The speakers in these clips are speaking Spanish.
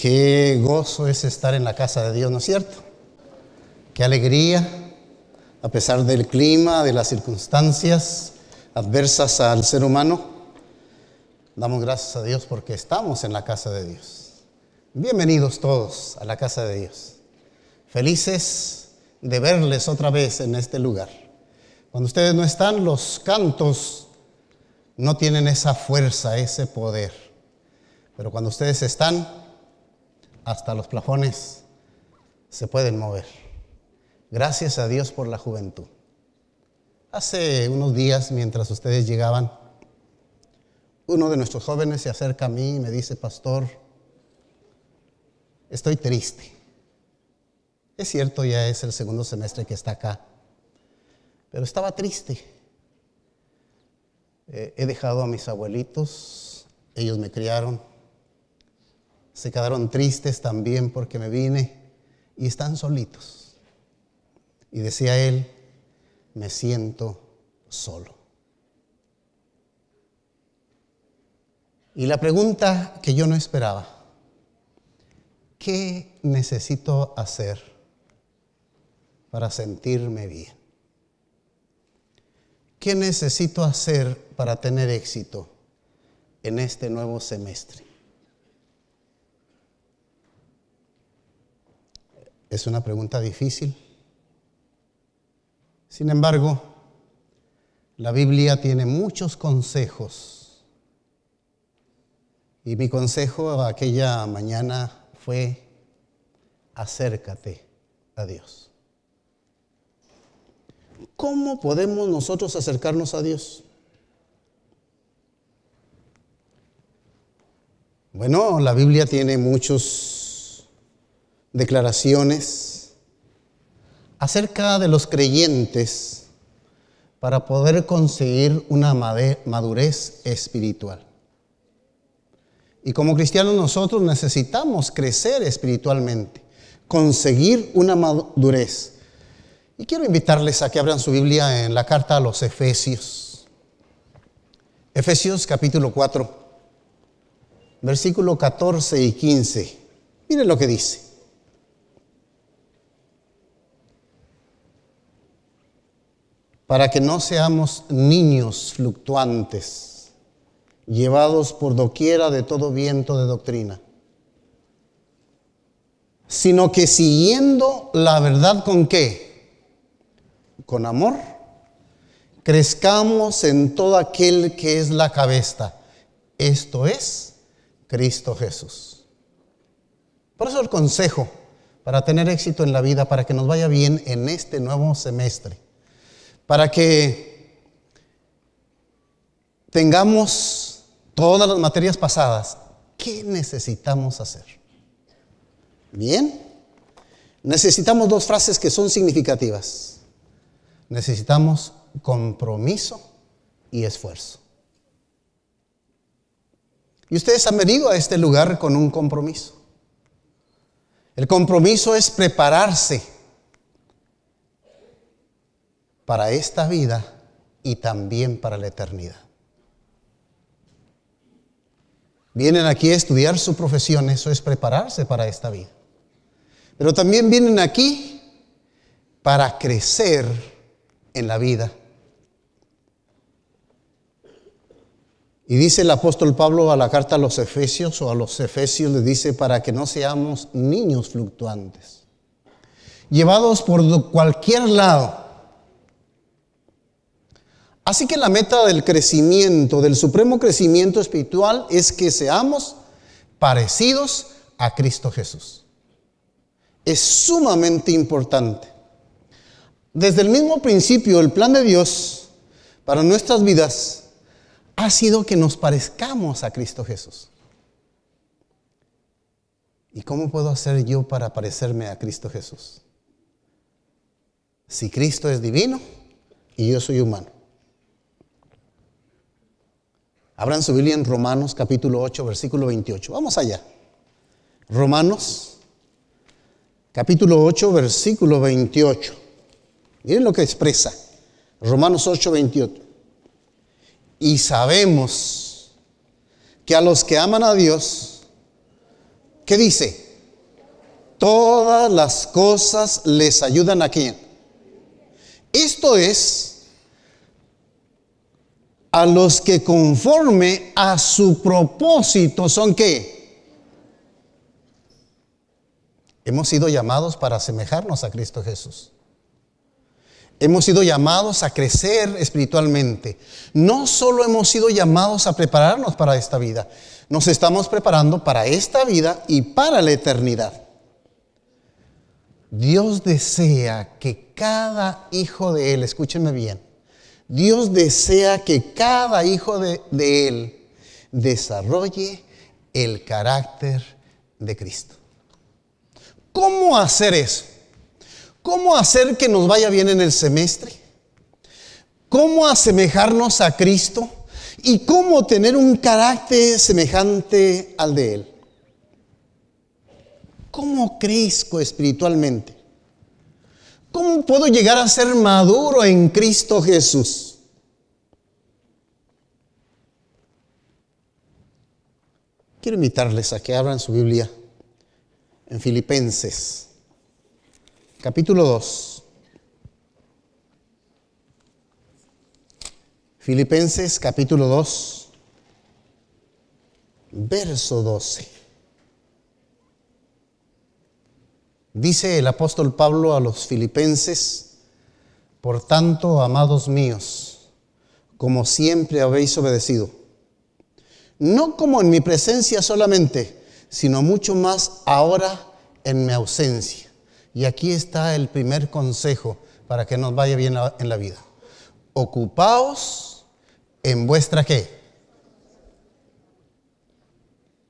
Qué gozo es estar en la casa de Dios, ¿no es cierto? Qué alegría, a pesar del clima, de las circunstancias adversas al ser humano. Damos gracias a Dios porque estamos en la casa de Dios. Bienvenidos todos a la casa de Dios. Felices de verles otra vez en este lugar. Cuando ustedes no están, los cantos no tienen esa fuerza, ese poder. Pero cuando ustedes están, hasta los plafones se pueden mover. Gracias a Dios por la juventud. Hace unos días, mientras ustedes llegaban, uno de nuestros jóvenes se acerca a mí y me dice, pastor, estoy triste. Es cierto, ya es el segundo semestre que está acá, pero estaba triste. Eh, he dejado a mis abuelitos, ellos me criaron, se quedaron tristes también porque me vine y están solitos. Y decía él, me siento solo. Y la pregunta que yo no esperaba, ¿qué necesito hacer para sentirme bien? ¿Qué necesito hacer para tener éxito en este nuevo semestre? Es una pregunta difícil. Sin embargo, la Biblia tiene muchos consejos. Y mi consejo aquella mañana fue, acércate a Dios. ¿Cómo podemos nosotros acercarnos a Dios? Bueno, la Biblia tiene muchos declaraciones acerca de los creyentes para poder conseguir una madurez espiritual. Y como cristianos nosotros necesitamos crecer espiritualmente, conseguir una madurez. Y quiero invitarles a que abran su Biblia en la carta a los Efesios. Efesios capítulo 4, versículo 14 y 15. Miren lo que dice. para que no seamos niños fluctuantes, llevados por doquiera de todo viento de doctrina, sino que siguiendo la verdad con qué? Con amor, crezcamos en todo aquel que es la cabeza, esto es Cristo Jesús. Por eso el consejo para tener éxito en la vida, para que nos vaya bien en este nuevo semestre para que tengamos todas las materias pasadas. ¿Qué necesitamos hacer? Bien, necesitamos dos frases que son significativas. Necesitamos compromiso y esfuerzo. Y ustedes han venido a este lugar con un compromiso. El compromiso es prepararse para esta vida y también para la eternidad. Vienen aquí a estudiar su profesión, eso es prepararse para esta vida. Pero también vienen aquí para crecer en la vida. Y dice el apóstol Pablo a la carta a los Efesios o a los Efesios le dice para que no seamos niños fluctuantes, llevados por cualquier lado Así que la meta del crecimiento, del supremo crecimiento espiritual, es que seamos parecidos a Cristo Jesús. Es sumamente importante. Desde el mismo principio, el plan de Dios para nuestras vidas ha sido que nos parezcamos a Cristo Jesús. ¿Y cómo puedo hacer yo para parecerme a Cristo Jesús? Si Cristo es divino y yo soy humano. Abran su Biblia en Romanos capítulo 8, versículo 28. Vamos allá. Romanos capítulo 8, versículo 28. Miren lo que expresa. Romanos 8, 28. Y sabemos que a los que aman a Dios, ¿qué dice? Todas las cosas les ayudan a quien Esto es a los que conforme a su propósito son qué? Hemos sido llamados para asemejarnos a Cristo Jesús. Hemos sido llamados a crecer espiritualmente. No solo hemos sido llamados a prepararnos para esta vida, nos estamos preparando para esta vida y para la eternidad. Dios desea que cada hijo de Él, escúchenme bien, Dios desea que cada hijo de, Él desarrolle el carácter de Cristo. ¿Cómo hacer eso? ¿Cómo hacer que nos vaya bien en el semestre? ¿Cómo asemejarnos a Cristo? ¿Y cómo tener un carácter semejante al de Él? ¿Cómo crezco espiritualmente? ¿Cómo puedo llegar a ser maduro en Cristo Jesús? Quiero invitarles a que abran su Biblia en Filipenses, capítulo 2. Filipenses capítulo 2, verso 12. Dice el apóstol Pablo a los filipenses, por tanto, amados míos, como siempre habéis obedecido, no como en mi presencia solamente, sino mucho más ahora en mi ausencia. Y aquí está el primer consejo para que nos vaya bien en la vida. Ocupaos en vuestra qué.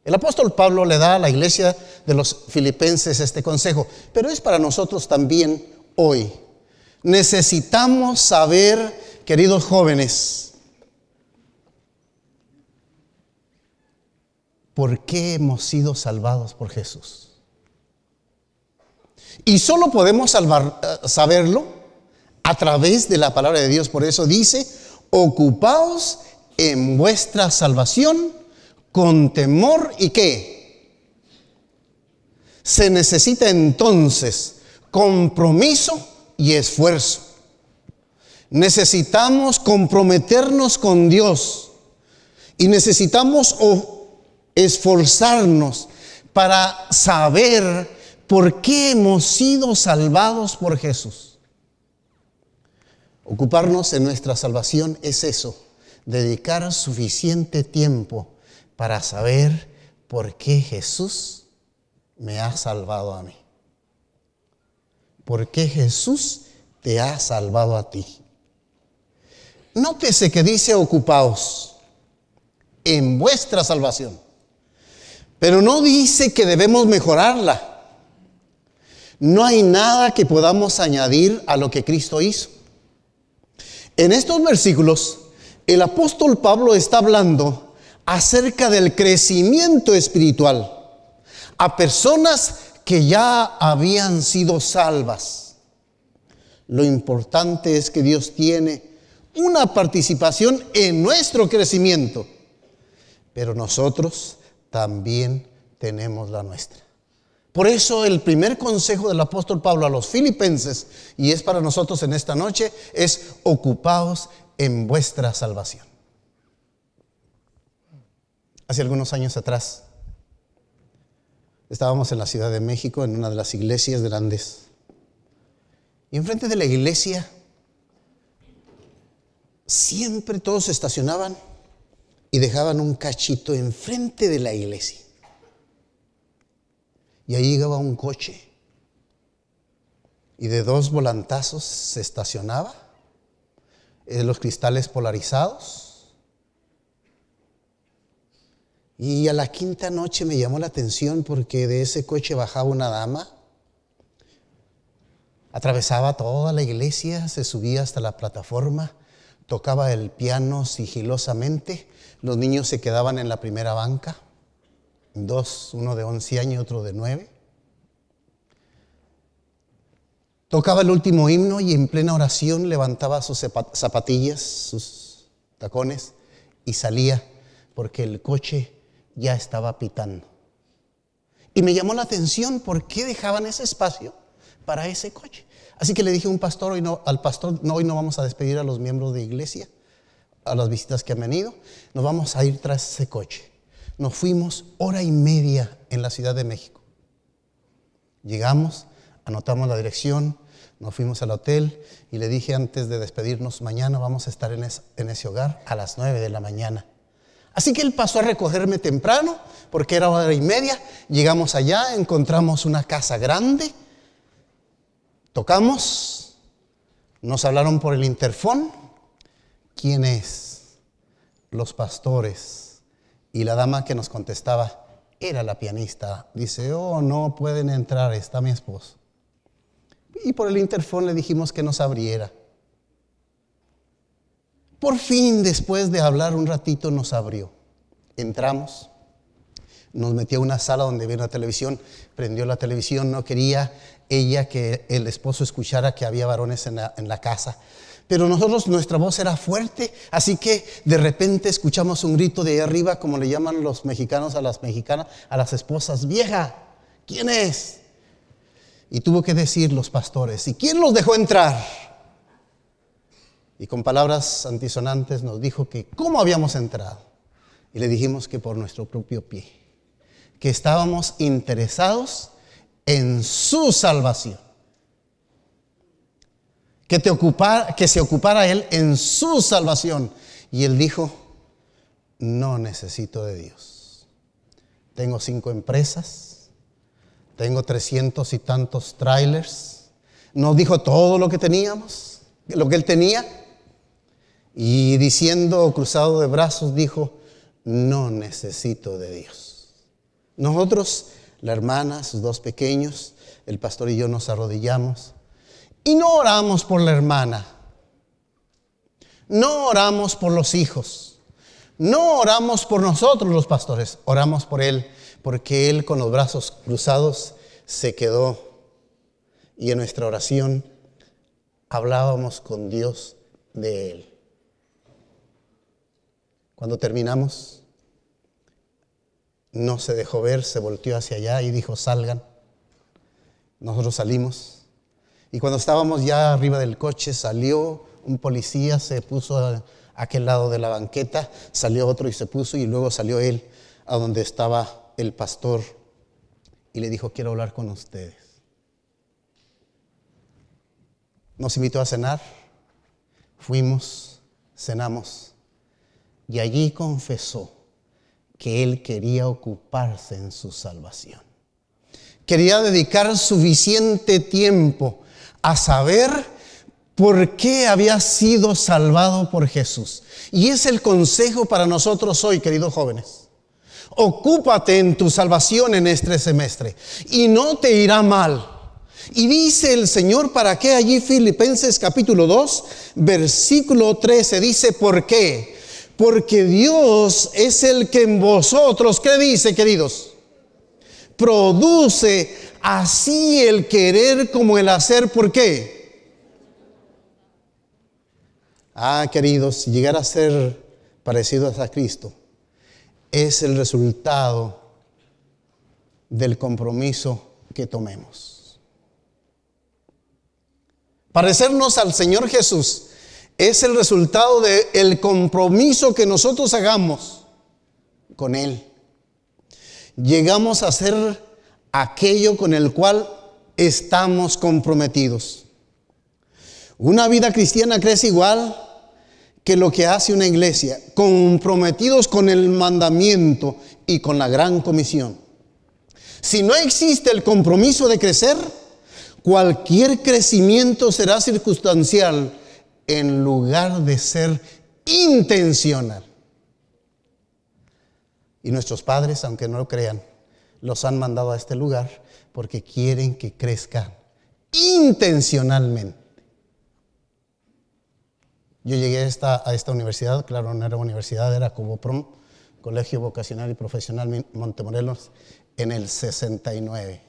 El apóstol Pablo le da a la iglesia de los filipenses este consejo, pero es para nosotros también hoy. Necesitamos saber, queridos jóvenes, por qué hemos sido salvados por Jesús. Y solo podemos eh, saberlo a través de la palabra de Dios. Por eso dice, ocupaos en vuestra salvación con temor y qué? se necesita entonces compromiso y esfuerzo. Necesitamos comprometernos con Dios y necesitamos esforzarnos para saber por qué hemos sido salvados por Jesús. Ocuparnos en nuestra salvación es eso, dedicar suficiente tiempo para saber por qué Jesús me ha salvado a mí. Porque Jesús te ha salvado a ti. Nótese que dice ocupaos en vuestra salvación. Pero no dice que debemos mejorarla. No hay nada que podamos añadir a lo que Cristo hizo. En estos versículos, el apóstol Pablo está hablando acerca del crecimiento espiritual a personas que ya habían sido salvas. Lo importante es que Dios tiene una participación en nuestro crecimiento, pero nosotros también tenemos la nuestra. Por eso el primer consejo del apóstol Pablo a los filipenses, y es para nosotros en esta noche, es ocupaos en vuestra salvación. Hace algunos años atrás, Estábamos en la Ciudad de México, en una de las iglesias grandes. Y enfrente de la iglesia, siempre todos se estacionaban y dejaban un cachito enfrente de la iglesia. Y ahí llegaba un coche y de dos volantazos se estacionaba, eh, los cristales polarizados Y a la quinta noche me llamó la atención porque de ese coche bajaba una dama, atravesaba toda la iglesia, se subía hasta la plataforma, tocaba el piano sigilosamente, los niños se quedaban en la primera banca, dos, uno de 11 años y otro de 9. Tocaba el último himno y en plena oración levantaba sus zapatillas, sus tacones y salía porque el coche ya estaba pitando. Y me llamó la atención por qué dejaban ese espacio para ese coche. Así que le dije a un pastor, hoy no, al pastor, hoy no vamos a despedir a los miembros de iglesia, a las visitas que han venido, nos vamos a ir tras ese coche. Nos fuimos hora y media en la Ciudad de México. Llegamos, anotamos la dirección, nos fuimos al hotel y le dije antes de despedirnos, mañana vamos a estar en, en ese hogar a las 9 de la mañana. Así que él pasó a recogerme temprano, porque era hora y media. Llegamos allá, encontramos una casa grande, tocamos, nos hablaron por el interfón. ¿Quién es? Los pastores. Y la dama que nos contestaba era la pianista. Dice, oh, no pueden entrar, está mi esposo. Y por el interfón le dijimos que nos abriera. Por fin, después de hablar un ratito, nos abrió. Entramos, nos metió a una sala donde había una televisión, prendió la televisión, no quería ella que el esposo escuchara que había varones en la, casa pero nosotros nuestra voz era fuerte, así que de repente escuchamos un grito de ahí arriba, como le llaman los mexicanos a las mexicanas, a las esposas, vieja, ¿quién es? Y tuvo que decir los pastores, ¿y quién los dejó entrar? y con palabras antisonantes nos dijo que cómo habíamos entrado. Y le dijimos que por nuestro propio pie, que estábamos interesados en su salvación. Que, se ocupara él en su salvación. Y él dijo, no necesito de Dios. Tengo cinco empresas, tengo trescientos y tantos trailers. Nos dijo todo lo que teníamos, lo que él tenía y diciendo, cruzado de brazos, dijo, no necesito de Dios. Nosotros, la hermana, sus dos pequeños, el pastor y yo nos arrodillamos y no oramos por la hermana. No oramos por los hijos. No oramos por nosotros los pastores. Oramos por él, porque él con los brazos cruzados se quedó. Y en nuestra oración hablábamos con Dios de él. Cuando terminamos, no se dejó ver, se volteó hacia allá y dijo, salgan. Nosotros salimos. Y cuando estábamos ya arriba del coche, salió un policía, se puso a aquel lado de la banqueta, salió otro y se puso, y luego salió él a donde estaba el pastor y le dijo, quiero hablar con ustedes. Nos invitó a cenar, fuimos, cenamos y allí confesó que él quería ocuparse en su salvación. Quería dedicar suficiente tiempo a saber por qué había sido salvado por Jesús. Y es el consejo para nosotros hoy, queridos jóvenes. Ocúpate en tu salvación en este semestre y no te irá mal. Y dice el Señor, ¿para qué allí Filipenses capítulo 2, versículo 13? Dice, ¿por qué? Porque Dios es el que en vosotros, ¿qué dice, queridos? Produce así el querer como el hacer. ¿Por qué? Ah, queridos, llegar a ser parecidos a Cristo es el resultado del compromiso que tomemos. Parecernos al Señor Jesús es el resultado del compromiso que nosotros hagamos con Él. Llegamos a ser aquello con el cual estamos comprometidos. Una vida cristiana crece igual que lo que hace una iglesia, comprometidos con el mandamiento y con la gran comisión. Si no existe el compromiso de crecer, cualquier crecimiento será circunstancial en lugar de ser intencional. Y nuestros padres, aunque no lo crean, los han mandado a este lugar porque quieren que crezcan intencionalmente. Yo llegué a esta, universidad, claro, no era universidad, era como prom, Colegio Vocacional y Profesional Montemorelos, en el 69.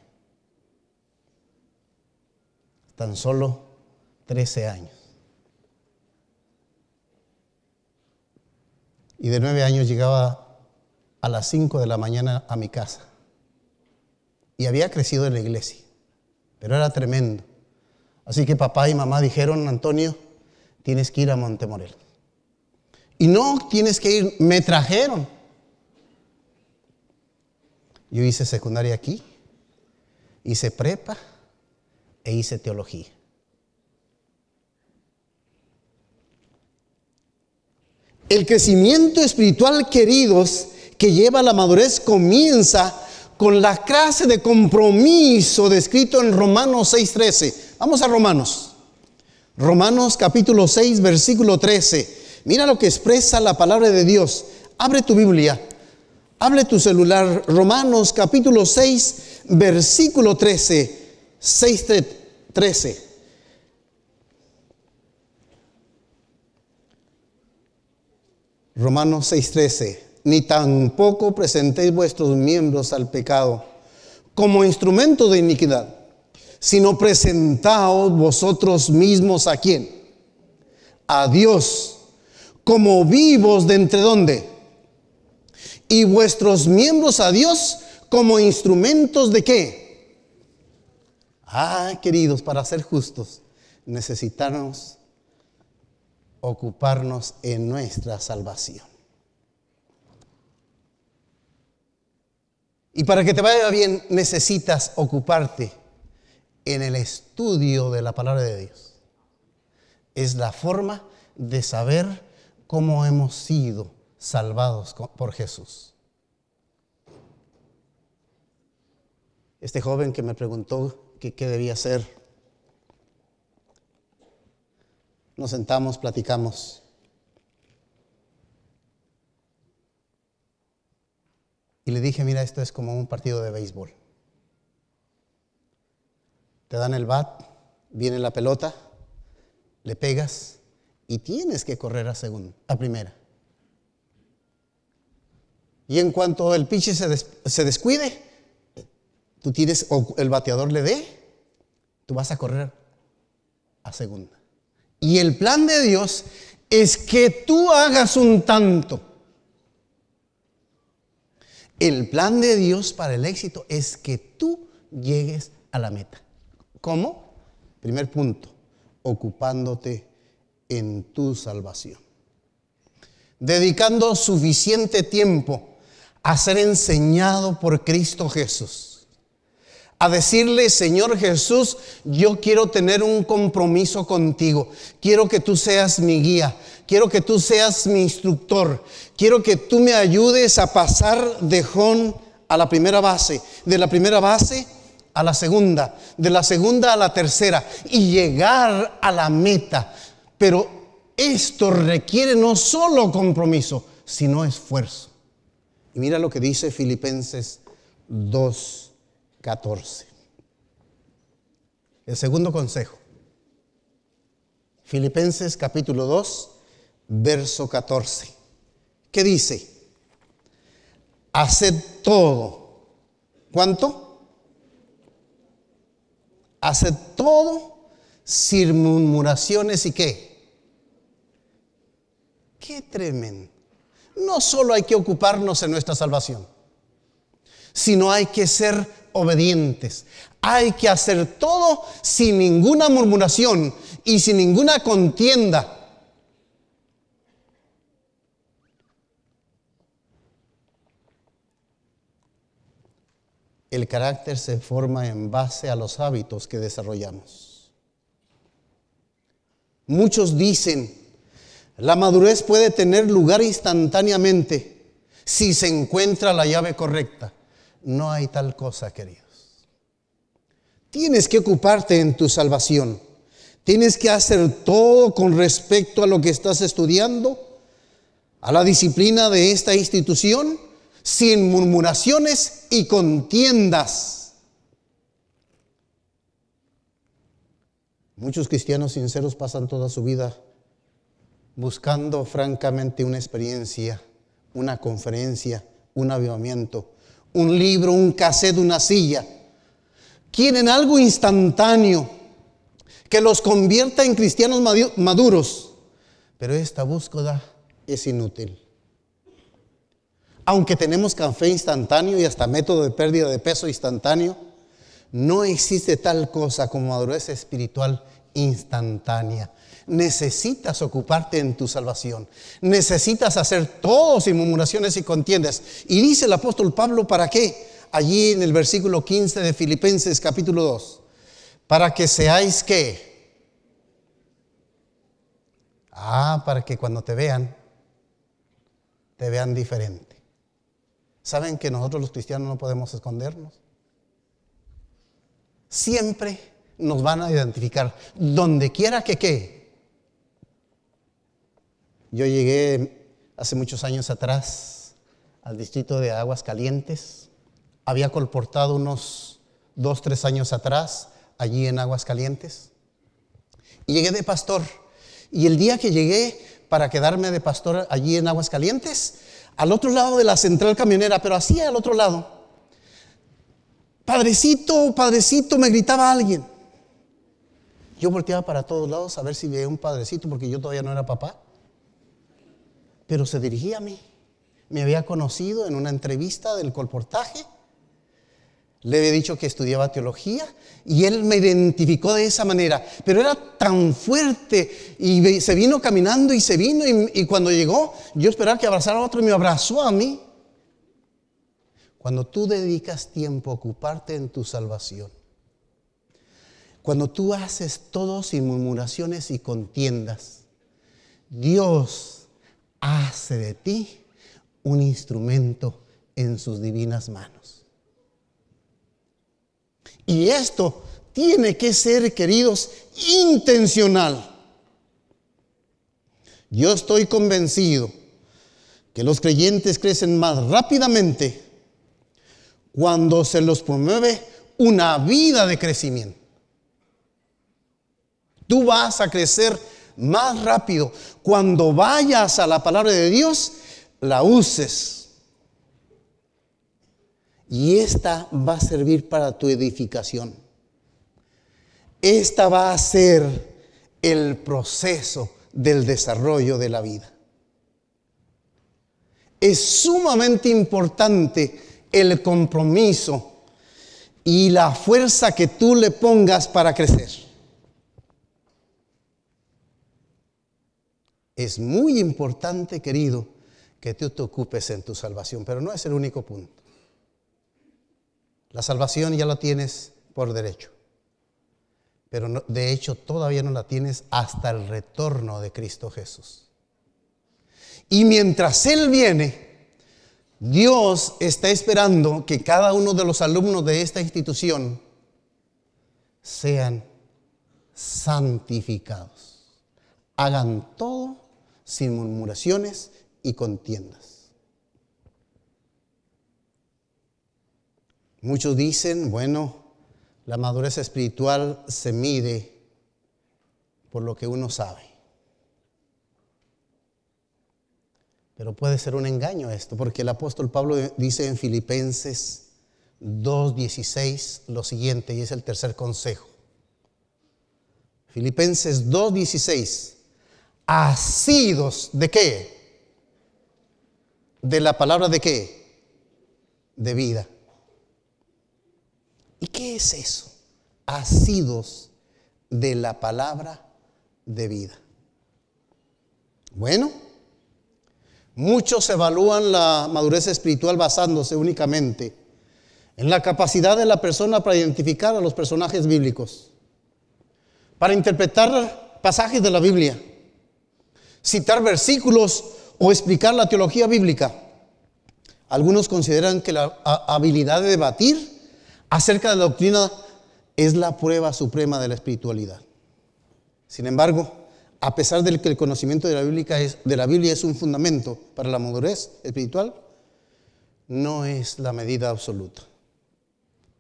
Tan solo 13 años. y de nueve años llegaba a las cinco de la mañana a mi casa. Y había crecido en la iglesia, pero era tremendo. Así que papá y mamá dijeron, Antonio, tienes que ir a Montemorel. Y no tienes que ir, me trajeron. Yo hice secundaria aquí, hice prepa e hice teología. El crecimiento espiritual, queridos, que lleva a la madurez comienza con la clase de compromiso descrito en Romanos 6:13. Vamos a Romanos. Romanos capítulo 6, versículo 13. Mira lo que expresa la palabra de Dios. Abre tu Biblia. Abre tu celular. Romanos capítulo 6, versículo 13. 6.13. Romanos 6:13, ni tampoco presentéis vuestros miembros al pecado como instrumento de iniquidad, sino presentaos vosotros mismos a quién? A Dios, como vivos de entre dónde? Y vuestros miembros a Dios como instrumentos de qué? Ah, queridos, para ser justos, necesitamos ocuparnos en nuestra salvación. Y para que te vaya bien necesitas ocuparte en el estudio de la palabra de Dios. Es la forma de saber cómo hemos sido salvados por Jesús. Este joven que me preguntó qué debía hacer nos sentamos, platicamos. Y le dije, mira, esto es como un partido de béisbol. Te dan el bat, viene la pelota, le pegas y tienes que correr a segunda, a primera. Y en cuanto el pinche se, se descuide, tú tienes, o el bateador le dé, tú vas a correr a segunda. Y el plan de Dios es que tú hagas un tanto. El plan de Dios para el éxito es que tú llegues a la meta. ¿Cómo? Primer punto, ocupándote en tu salvación. Dedicando suficiente tiempo a ser enseñado por Cristo Jesús a decirle, Señor Jesús, yo quiero tener un compromiso contigo, quiero que tú seas mi guía, quiero que tú seas mi instructor, quiero que tú me ayudes a pasar de Jón a la primera base, de la primera base a la segunda, de la segunda a la tercera y llegar a la meta. Pero esto requiere no solo compromiso, sino esfuerzo. Y mira lo que dice Filipenses 2. 14. El segundo consejo. Filipenses capítulo 2, verso 14. ¿Qué dice? Haced todo. ¿Cuánto? Haced todo sin murmuraciones y qué. Qué tremendo. No solo hay que ocuparnos en nuestra salvación, sino hay que ser obedientes. Hay que hacer todo sin ninguna murmuración y sin ninguna contienda. El carácter se forma en base a los hábitos que desarrollamos. Muchos dicen, la madurez puede tener lugar instantáneamente si se encuentra la llave correcta. No hay tal cosa, queridos. Tienes que ocuparte en tu salvación. Tienes que hacer todo con respecto a lo que estás estudiando, a la disciplina de esta institución, sin murmuraciones y contiendas. Muchos cristianos sinceros pasan toda su vida buscando francamente una experiencia, una conferencia, un avivamiento, un libro, un cassette, una silla. Quieren algo instantáneo que los convierta en cristianos maduros. Pero esta búsqueda es inútil. Aunque tenemos café instantáneo y hasta método de pérdida de peso instantáneo, no existe tal cosa como madurez espiritual instantánea necesitas ocuparte en tu salvación. Necesitas hacer todos sin y contiendas. Y dice el apóstol Pablo, ¿para qué? Allí en el versículo 15 de Filipenses capítulo 2. Para que seáis que... Ah, para que cuando te vean, te vean diferente. ¿Saben que nosotros los cristianos no podemos escondernos? Siempre nos van a identificar. Donde quiera que quede, yo llegué hace muchos años atrás al distrito de Aguas Calientes. Había colportado unos dos, tres años atrás allí en Aguas Calientes. Y llegué de pastor. Y el día que llegué para quedarme de pastor allí en Aguas Calientes, al otro lado de la central camionera, pero así al otro lado, Padrecito, padrecito, me gritaba alguien. Yo volteaba para todos lados a ver si veía un padrecito, porque yo todavía no era papá pero se dirigía a mí. Me había conocido en una entrevista del colportaje. Le había dicho que estudiaba teología y él me identificó de esa manera. Pero era tan fuerte y se vino caminando y se vino y, cuando llegó yo esperaba que abrazara a otro y me abrazó a mí. Cuando tú dedicas tiempo a ocuparte en tu salvación, cuando tú haces todo sin murmuraciones y contiendas, Dios hace de ti un instrumento en sus divinas manos. Y esto tiene que ser, queridos, intencional. Yo estoy convencido que los creyentes crecen más rápidamente cuando se los promueve una vida de crecimiento. Tú vas a crecer más rápido. Cuando vayas a la palabra de Dios, la uses. Y esta va a servir para tu edificación. Esta va a ser el proceso del desarrollo de la vida. Es sumamente importante el compromiso y la fuerza que tú le pongas para crecer. Es muy importante, querido, que tú te ocupes en tu salvación, pero no es el único punto. La salvación ya la tienes por derecho, pero de hecho todavía no la tienes hasta el retorno de Cristo Jesús. Y mientras Él viene, Dios está esperando que cada uno de los alumnos de esta institución sean santificados. Hagan todo sin murmuraciones y contiendas. Muchos dicen, bueno, la madurez espiritual se mide por lo que uno sabe. Pero puede ser un engaño esto, porque el apóstol Pablo dice en Filipenses 2.16 lo siguiente, y es el tercer consejo. Filipenses 2.16 asidos de qué? De la palabra de qué? De vida. ¿Y qué es eso? Asidos de la palabra de vida. Bueno, muchos evalúan la madurez espiritual basándose únicamente en la capacidad de la persona para identificar a los personajes bíblicos, para interpretar pasajes de la Biblia citar versículos o explicar la teología bíblica. Algunos consideran que la habilidad de debatir acerca de la doctrina es la prueba suprema de la espiritualidad. Sin embargo, a pesar de que el conocimiento de la, Biblia es, de la Biblia es un fundamento para la madurez espiritual, no es la medida absoluta.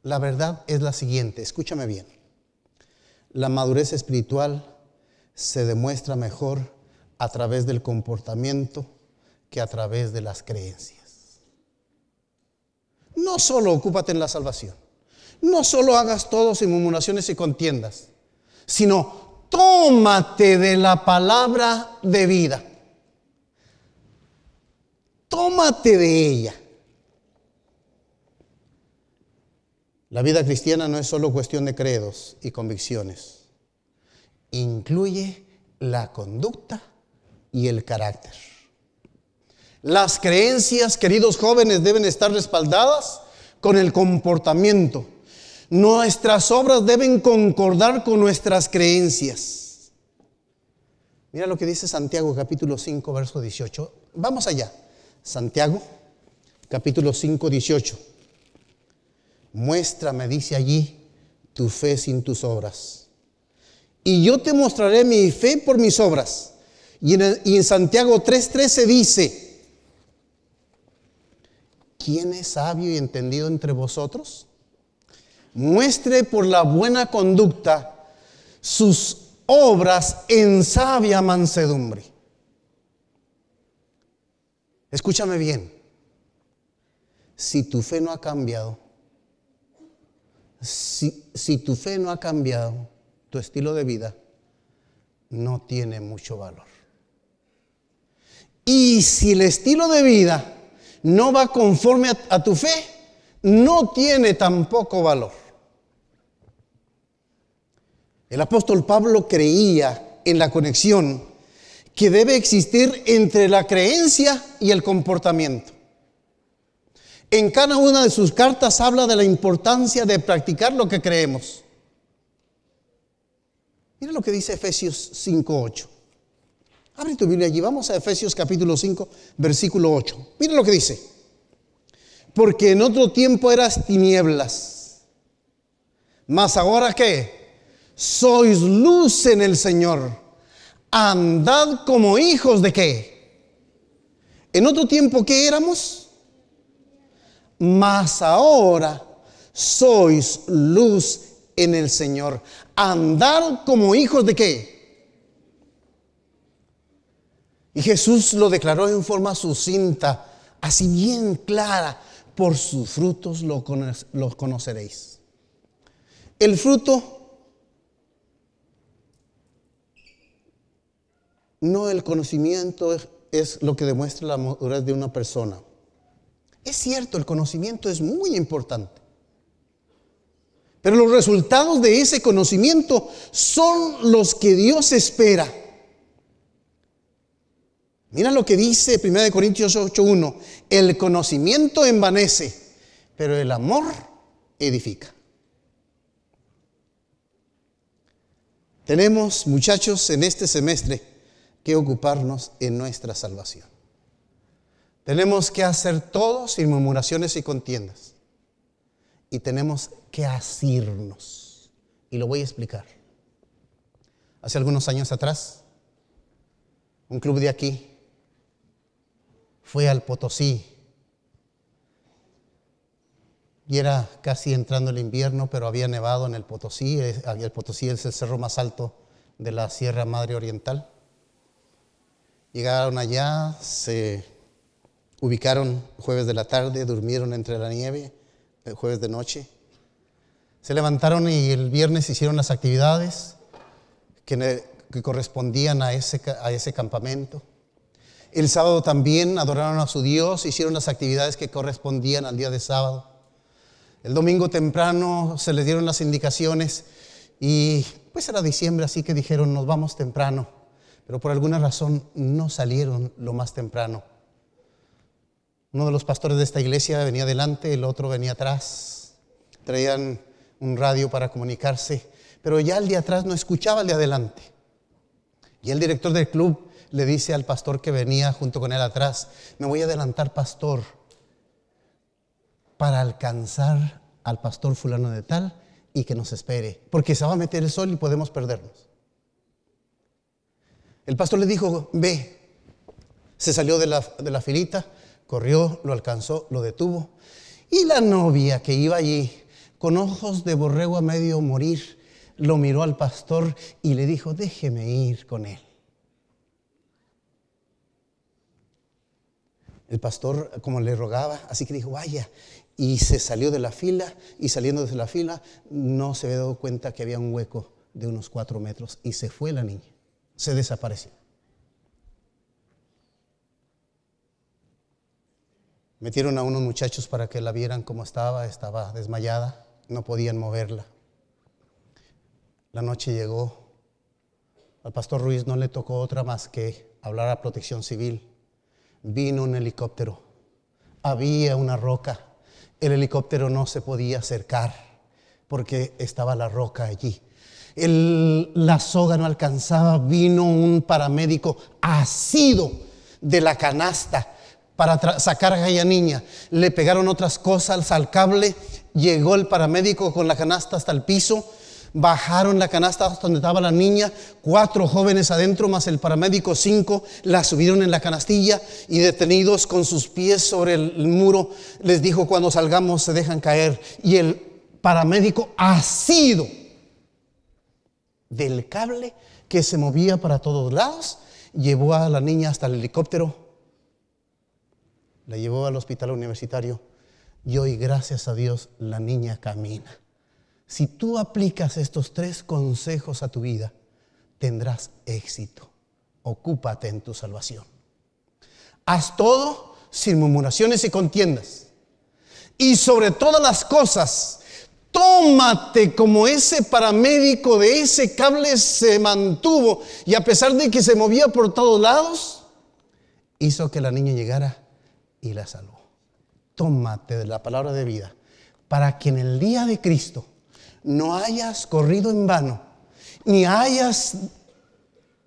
La verdad es la siguiente, escúchame bien. La madurez espiritual se demuestra mejor a través del comportamiento que a través de las creencias. No solo ocúpate en la salvación, no solo hagas todos sin y contiendas, sino tómate de la palabra de vida. Tómate de ella. La vida cristiana no es solo cuestión de credos y convicciones. Incluye la conducta y el carácter. Las creencias, queridos jóvenes, deben estar respaldadas con el comportamiento. Nuestras obras deben concordar con nuestras creencias. Mira lo que dice Santiago capítulo 5, verso 18. Vamos allá. Santiago capítulo 5, 18. Muéstrame, dice allí, tu fe sin tus obras. Y yo te mostraré mi fe por mis obras y en, Santiago 3:13 dice, ¿quién es sabio y entendido entre vosotros? Muestre por la buena conducta sus obras en sabia mansedumbre. Escúchame bien, si tu fe no ha cambiado, si tu fe no ha cambiado, tu estilo de vida no tiene mucho valor. Y si el estilo de vida no va conforme a, tu fe, no tiene tampoco valor. El apóstol Pablo creía en la conexión que debe existir entre la creencia y el comportamiento. En cada una de sus cartas habla de la importancia de practicar lo que creemos. Mira lo que dice Efesios 5.8. Abre tu Biblia allí, vamos a Efesios capítulo 5, versículo 8. Mira lo que dice. Porque en otro tiempo eras tinieblas, mas ahora qué? Sois luz en el Señor. Andad como hijos de qué? En otro tiempo qué éramos? Mas ahora sois luz en el Señor. andad como hijos de qué? Y Jesús lo declaró en forma sucinta, así bien clara, por sus frutos los, conoceréis. El fruto no el conocimiento es lo que demuestra la madurez de una persona. Es cierto, el conocimiento es muy importante. Pero los resultados de ese conocimiento son los que Dios espera. Mira lo que dice 1 Corintios 8:1. El conocimiento envanece, pero el amor edifica. Tenemos, muchachos, en este semestre que ocuparnos en nuestra salvación. Tenemos que hacer todo sin murmuraciones y contiendas. Y tenemos que asirnos. Y lo voy a explicar. Hace algunos años atrás, un club de aquí fue al Potosí. Y era casi entrando el invierno, pero había nevado en el Potosí. El Potosí es el cerro más alto de la Sierra Madre Oriental. Llegaron allá, se ubicaron jueves de la tarde, durmieron entre la nieve, el jueves de noche. Se levantaron y el viernes hicieron las actividades que, correspondían a ese campamento. El sábado también adoraron a su Dios, hicieron las actividades que correspondían al día de sábado. El domingo temprano se les dieron las indicaciones y pues era diciembre, así que dijeron, nos vamos temprano. Pero por alguna razón no salieron lo más temprano. Uno de los pastores de esta iglesia venía adelante, el otro venía atrás. Traían un radio para comunicarse, pero ya el día atrás no escuchaba el de adelante. Y el director del club le dice al pastor que venía junto con él atrás, me voy a adelantar pastor para alcanzar al pastor fulano de tal y que nos espere, porque se va a meter el sol y podemos perdernos. El pastor le dijo, ve, se salió de la, de la filita, corrió, lo alcanzó, lo detuvo, y la novia que iba allí, con ojos de borrego a medio morir, lo miró al pastor y le dijo, déjeme ir con él. El pastor, como le rogaba, así que dijo, vaya. Y se salió de la fila y saliendo de la fila no se había dado cuenta que había un hueco de unos cuatro metros y se fue la niña, se desapareció. Metieron a unos muchachos para que la vieran como estaba, estaba desmayada, no podían moverla. La noche llegó, al pastor Ruiz no le tocó otra más que hablar a protección civil vino un helicóptero. Había una roca. El helicóptero no se podía acercar porque estaba la roca allí. la soga no alcanzaba. Vino un paramédico asido de la canasta para sacar a aquella niña. Le pegaron otras cosas al cable. Llegó el paramédico con la canasta hasta el piso Bajaron la canasta hasta donde estaba la niña, cuatro jóvenes adentro, más el paramédico cinco, la subieron en la canastilla y detenidos con sus pies sobre el muro, les dijo, cuando salgamos se dejan caer. Y el paramédico ha sido del cable que se movía para todos lados, llevó a la niña hasta el helicóptero, la llevó al hospital universitario y hoy, gracias a Dios, la niña camina. Si tú aplicas estos tres consejos a tu vida, tendrás éxito. Ocúpate en tu salvación. Haz todo sin murmuraciones y contiendas. Y sobre todas las cosas, tómate como ese paramédico de ese cable se mantuvo y a pesar de que se movía por todos lados, hizo que la niña llegara y la salvó. Tómate de la palabra de vida para que en el día de Cristo no hayas corrido en vano, ni hayas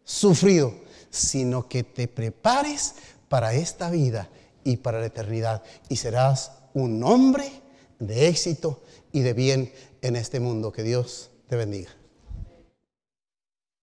sufrido, sino que te prepares para esta vida y para la eternidad. Y serás un hombre de éxito y de bien en este mundo. Que Dios te bendiga.